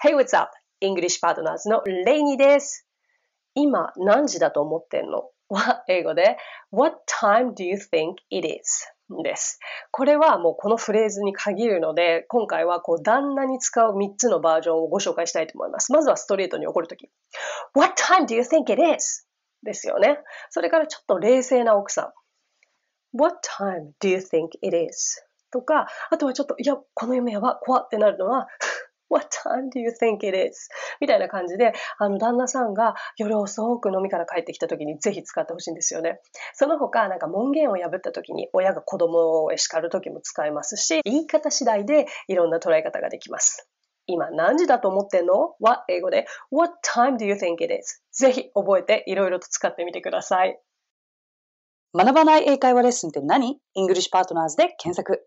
Hey, what's up? English Partners のレイニーです。今何時だと思ってんのは英語で What time do you think it is? です。これはもうこのフレーズに限るので、今回はこう旦那に使う3つのバージョンをご紹介したいと思います。まずはストレートに怒るとき。What time do you think it is? ですよね。それからちょっと冷静な奥さん。What time do you think it is? とか、あとはちょっと、いや、この夢やば、怖ってなるのは、What time do you think it is? みたいな感じで、あの、旦那さんが夜遅く飲みから帰ってきた時にぜひ使ってほしいんですよね。その他、なんか門限を破った時に親が子供を叱る時も使えますし、言い方次第でいろんな捉え方ができます。今何時だと思ってんのは英語で What time do you think it is? ぜひ覚えていろいろと使ってみてください。学ばない英会話レッスンって何 ?English Partners で検索。